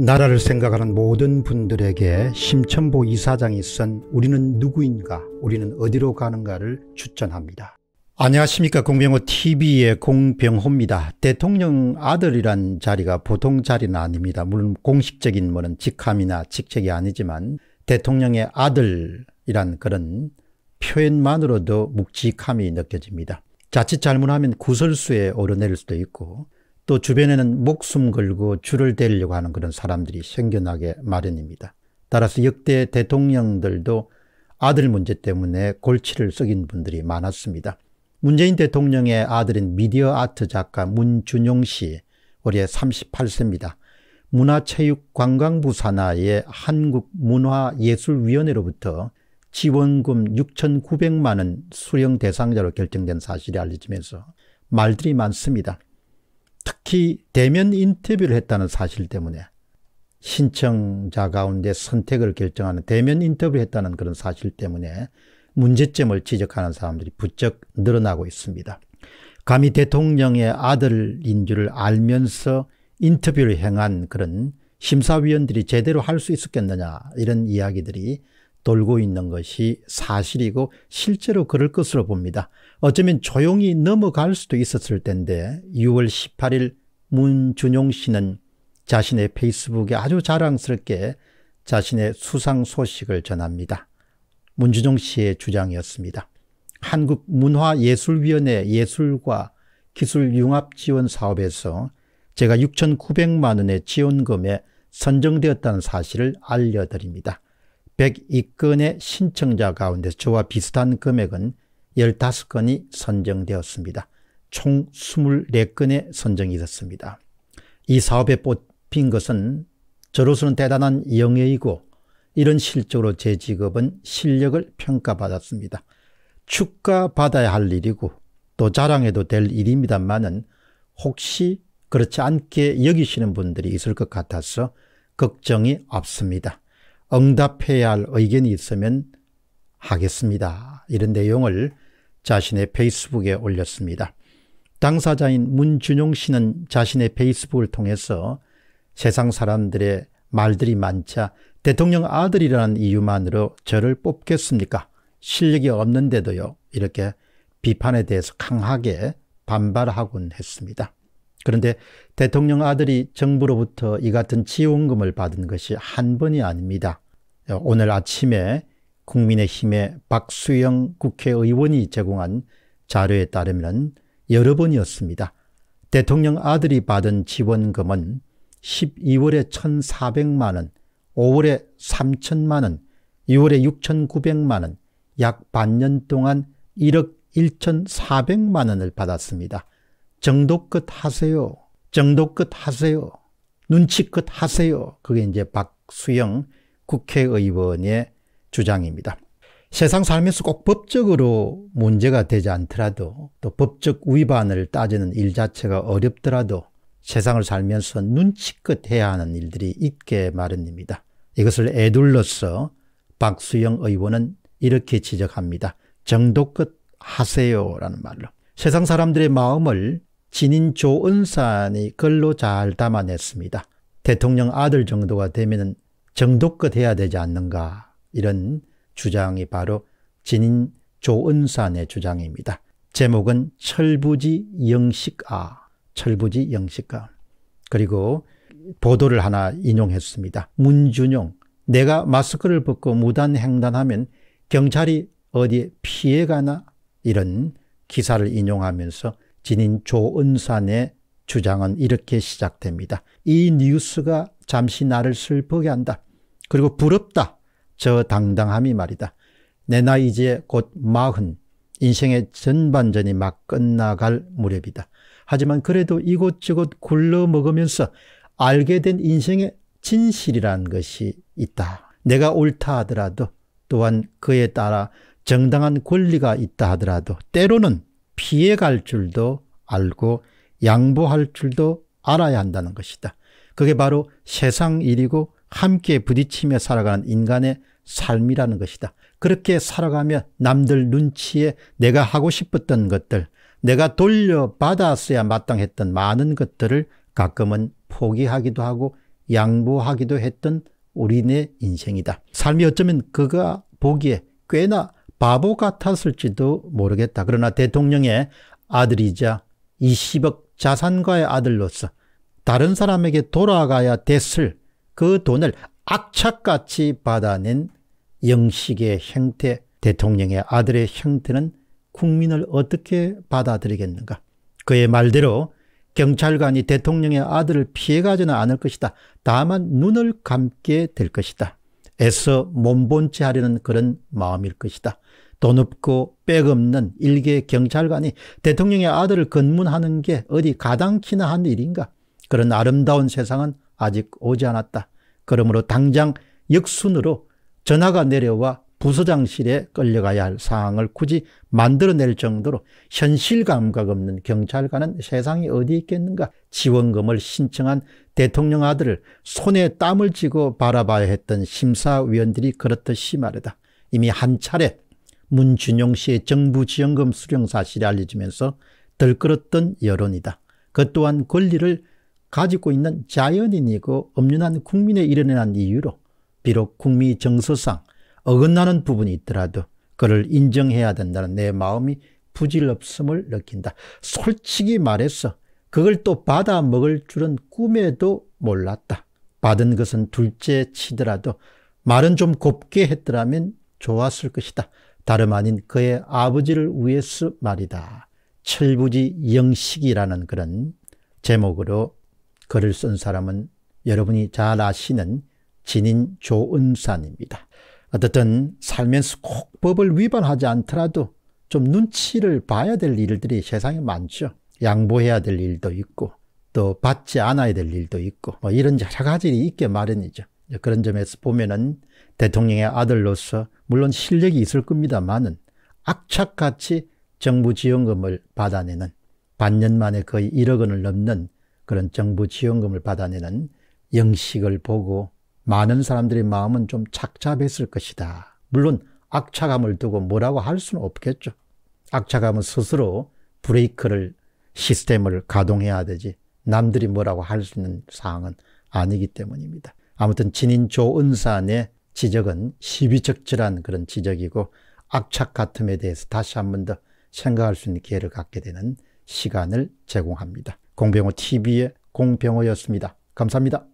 나라를 생각하는 모든 분들에게 심천보 이사장이 쓴 우리는 누구인가 우리는 어디로 가는가를 추천합니다. 안녕하십니까 공병호TV의 공병호입니다. 대통령 아들이란 자리가 보통 자리는 아닙니다. 물론 공식적인 뭐는 직함이나 직책이 아니지만 대통령의 아들이란 그런 표현만으로도 묵직함이 느껴집니다. 자칫 잘못하면 구설수에 오르내릴 수도 있고 또 주변에는 목숨 걸고 줄을 대려고 하는 그런 사람들이 생겨나게 마련입니다. 따라서 역대 대통령들도 아들 문제 때문에 골치를 썩인 분들이 많았습니다. 문재인 대통령의 아들인 미디어 아트 작가 문준용 씨 올해 38세입니다. 문화체육관광부 산하의 한국문화예술위원회로부터 지원금 6,900만 원 수령 대상자로 결정된 사실이 알려지면서 말들이 많습니다. 특히 대면 인터뷰를 했다는 사실 때문에 신청자 가운데 선택을 결정하는 대면 인터뷰를 했다는 그런 사실 때문에 문제점을 지적하는 사람들이 부쩍 늘어나고 있습니다. 감히 대통령의 아들인 줄 알면서 인터뷰를 행한 그런 심사위원들이 제대로 할 수 있었겠느냐 이런 이야기들이 돌고 있는 것이 사실이고 실제로 그럴 것으로 봅니다. 어쩌면 조용히 넘어갈 수도 있었을 텐데 6월 18일 문준용 씨는 자신의 페이스북에 아주 자랑스럽게 자신의 수상 소식을 전합니다. 문준용 씨의 주장이었습니다. 한국문화예술위원회 예술과 기술융합지원 사업에서 제가 6,900만 원의 지원금에 선정되었다는 사실을 알려드립니다. 102건의 신청자 가운데 저와 비슷한 금액은 15건이 선정되었습니다. 총 24건의 선정이 있었습니다. 이 사업에 뽑힌 것은 저로서는 대단한 영예이고 이런 실적으로 제 직업은 실력을 평가받았습니다. 축가받아야 할 일이고 또 자랑해도 될 일입니다만은 혹시 그렇지 않게 여기시는 분들이 있을 것 같아서 걱정이 없습니다. 응답해야 할 의견이 있으면 하겠습니다. 이런 내용을 자신의 페이스북에 올렸습니다. 당사자인 문준용 씨는 자신의 페이스북을 통해서 세상 사람들의 말들이 많자 대통령 아들이라는 이유만으로 저를 뽑겠습니까? 실력이 없는데도요. 이렇게 비판에 대해서 강하게 반발하곤 했습니다. 그런데 대통령 아들이 정부로부터 이 같은 지원금을 받은 것이 한 번이 아닙니다. 오늘 아침에 국민의힘의 박수영 국회의원이 제공한 자료에 따르면 여러 번이었습니다. 대통령 아들이 받은 지원금은 12월에 1,400만 원, 5월에 3천만 원, 6월에 6,900만 원, 약 반년 동안 1억 1,400만 원을 받았습니다. 정도껏 하세요. 정도껏 하세요. 눈치껏 하세요. 그게 이제 박수영 국회의원의 주장입니다. 세상 살면서 꼭 법적으로 문제가 되지 않더라도 또 법적 위반을 따지는 일 자체가 어렵더라도 세상을 살면서 눈치껏 해야 하는 일들이 있게 마련입니다. 이것을 애둘러서 박수영 의원은 이렇게 지적합니다. 정도껏 하세요라는 말로. 세상 사람들의 마음을 진인 조은산이 글로 잘 담아냈습니다. 대통령 아들 정도가 되면 정도껏 해야 되지 않는가 이런 주장이 바로 진인 조은산의 주장입니다. 제목은 철부지 영식아, 철부지 영식아. 그리고 보도를 하나 인용했습니다. 문준용, 내가 마스크를 벗고 무단 횡단하면 경찰이 어디에 피해가나? 이런 기사를 인용하면서 진인 조은산의 주장은 이렇게 시작됩니다. 이 뉴스가 잠시 나를 슬프게 한다. 그리고 부럽다. 저 당당함이 말이다. 내 나이 이제 곧 마흔, 인생의 전반전이 막 끝나갈 무렵이다. 하지만 그래도 이곳저곳 굴러먹으면서 알게 된 인생의 진실이란 것이 있다. 내가 옳다 하더라도 또한 그에 따라 정당한 권리가 있다 하더라도 때로는 피해갈 줄도 알고 양보할 줄도 알아야 한다는 것이다. 그게 바로 세상 일이고 함께 부딪히며 살아가는 인간의 삶이라는 것이다. 그렇게 살아가며 남들 눈치에 내가 하고 싶었던 것들, 내가 돌려받았어야 마땅했던 많은 것들을 가끔은 포기하기도 하고 양보하기도 했던 우리네 인생이다. 삶이 어쩌면 그가 보기에 꽤나 바보 같았을지도 모르겠다. 그러나 대통령의 아들이자 20억 자산가의 아들로서 다른 사람에게 돌아가야 됐을 그 돈을 악착같이 받아낸 영식의 형태, 대통령의 아들의 형태는 국민을 어떻게 받아들이겠는가? 그의 말대로 경찰관이 대통령의 아들을 피해가지는 않을 것이다. 다만 눈을 감게 될 것이다. 애써 몸본체 하려는 그런 마음일 것이다. 돈 없고 빽 없는 일개 경찰관이 대통령의 아들을 근문하는 게 어디 가당키나 한 일인가? 그런 아름다운 세상은 아직 오지 않았다. 그러므로 당장 역순으로 전화가 내려와 부서장실에 끌려가야 할 상황을 굳이 만들어낼 정도로 현실감각 없는 경찰관은 세상에 어디 있겠는가 지원금을 신청한 대통령 아들을 손에 땀을 쥐고 바라봐야 했던 심사위원들이 그렇듯이 말이다. 이미 한 차례 문준용 씨의 정부 지원금 수령 사실이 알려지면서 들끓었던 여론이다. 그 또한 권리를 가지고 있는 자연인이고 그 엄연한 국민에 일어난 이유로 비록 국민 정서상 어긋나는 부분이 있더라도 그를 인정해야 된다는 내 마음이 부질없음을 느낀다. 솔직히 말해서 그걸 또 받아 먹을 줄은 꿈에도 몰랐다. 받은 것은 둘째 치더라도 말은 좀 곱게 했더라면 좋았을 것이다. 다름 아닌 그의 아버지를 위해서 말이다. 철부지 영식이라는 그런 제목으로 글을 쓴 사람은 여러분이 잘 아시는 진인 조은산입니다. 어떻든 살면서 꼭 법을 위반하지 않더라도 좀 눈치를 봐야 될 일들이 세상에 많죠. 양보해야 될 일도 있고 또 받지 않아야 될 일도 있고 뭐 이런 여러 가지 일이 있게 마련이죠. 그런 점에서 보면은 대통령의 아들로서 물론 실력이 있을 겁니다만은 악착같이 정부 지원금을 받아내는 반년 만에 거의 1억 원을 넘는 그런 정부 지원금을 받아내는 영식을 보고 많은 사람들의 마음은 좀 착잡했을 것이다. 물론 악착함을 두고 뭐라고 할 수는 없겠죠. 악착함은 스스로 브레이크를 시스템을 가동해야 되지 남들이 뭐라고 할 수 있는 사항은 아니기 때문입니다. 아무튼 진인 조은산의 지적은 시비적절한 그런 지적이고 악착 같음에 대해서 다시 한 번 더 생각할 수 있는 기회를 갖게 되는 시간을 제공합니다. 공병호 TV의 공병호였습니다. 감사합니다.